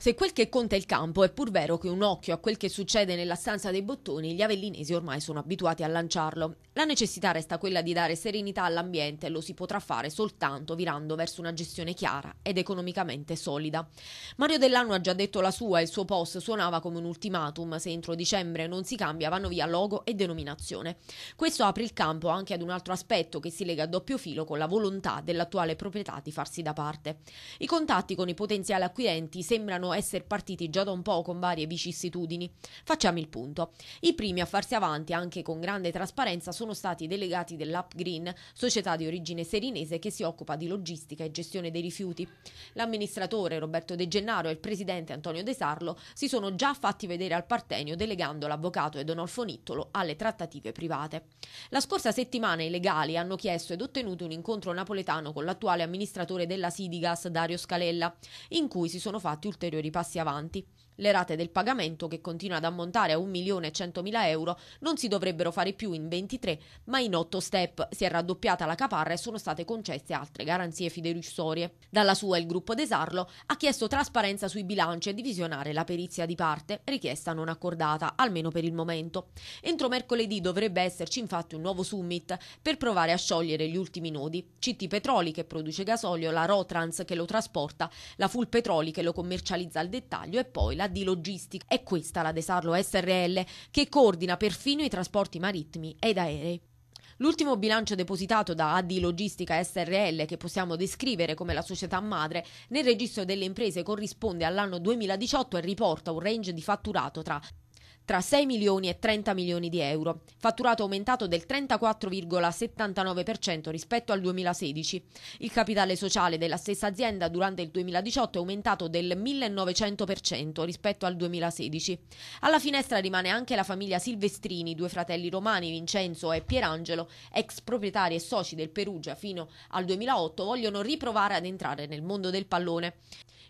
Se quel che conta è il campo, è pur vero che un occhio a quel che succede nella stanza dei bottoni gli avellinesi ormai sono abituati a lanciarlo. La necessità resta quella di dare serenità all'ambiente e lo si potrà fare soltanto virando verso una gestione chiara ed economicamente solida. Mario Dell'Anno ha già detto la sua e il suo post suonava come un ultimatum se entro dicembre non si cambia vanno via logo e denominazione. Questo apre il campo anche ad un altro aspetto che si lega a doppio filo con la volontà dell'attuale proprietà di farsi da parte. I contatti con i potenziali acquirenti sembrano sembrano essere partiti già da un po' con varie vicissitudini. Facciamo il punto. I primi a farsi avanti anche con grande trasparenza sono stati i delegati dell'Up Green, società di origine serinese che si occupa di logistica e gestione dei rifiuti. L'amministratore Roberto De Gennaro e il presidente Antonio De Sarlo si sono già fatti vedere al partenio delegando l'avvocato Edonolfo Nittolo alle trattative private. La scorsa settimana i legali hanno chiesto ed ottenuto un incontro napoletano con l'attuale amministratore della Sidigas Dario Scalella, in cui si sono fatti ulteriori ulteriori passi avanti. Le rate del pagamento, che continua ad ammontare a 1.100.000 euro, non si dovrebbero fare più in 23, ma in 8 step. Si è raddoppiata la caparra e sono state concesse altre garanzie fiduciarie. Dalla sua il gruppo Desarlo ha chiesto trasparenza sui bilanci e di visionare la perizia di parte, richiesta non accordata, almeno per il momento. Entro mercoledì dovrebbe esserci infatti un nuovo summit per provare a sciogliere gli ultimi nodi. CT Petroli che produce gasolio, la Rotrans che lo trasporta, la Full Petroli che lo commercializza al dettaglio e poi la di logistica. È questa la Desarlo SRL che coordina perfino i trasporti marittimi ed aerei. L'ultimo bilancio depositato da AD Logistica SRL, che possiamo descrivere come la società madre, nel registro delle imprese corrisponde all'anno 2018 e riporta un range di fatturato tra tra 6 milioni e 30 milioni di euro, fatturato aumentato del 34,79% rispetto al 2016. Il capitale sociale della stessa azienda durante il 2018 è aumentato del 1900% rispetto al 2016. Alla finestra rimane anche la famiglia Silvestrini, due fratelli romani Vincenzo e Pierangelo, ex proprietari e soci del Perugia fino al 2008, vogliono riprovare ad entrare nel mondo del pallone.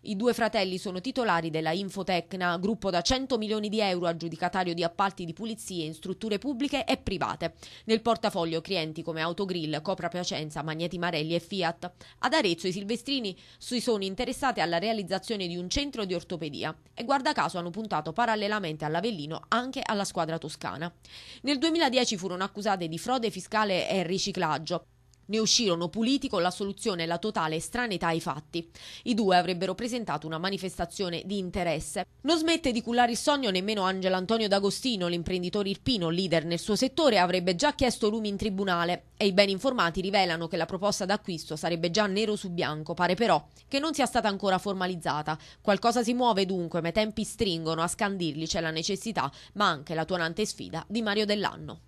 I due fratelli sono titolari della Infotecna, gruppo da 100 milioni di euro aggiudicatario di appalti di pulizie in strutture pubbliche e private. Nel portafoglio clienti come Autogrill, Copra Piacenza, Magneti Marelli e Fiat. Ad Arezzo i Silvestrini si sono interessati alla realizzazione di un centro di ortopedia e guarda caso hanno puntato parallelamente all'Avellino anche alla squadra toscana. Nel 2010 furono accusate di frode fiscale e riciclaggio. Ne uscirono puliti con la soluzione e la totale estraneità ai fatti. I due avrebbero presentato una manifestazione di interesse. Non smette di cullare il sogno nemmeno Angelo Antonio D'Agostino, l'imprenditore irpino, leader nel suo settore, avrebbe già chiesto lumi in tribunale e i ben informati rivelano che la proposta d'acquisto sarebbe già nero su bianco, pare però che non sia stata ancora formalizzata. Qualcosa si muove dunque, ma i tempi stringono, a scandirli c'è la necessità, ma anche la tuonante sfida di Mario Dell'Anno.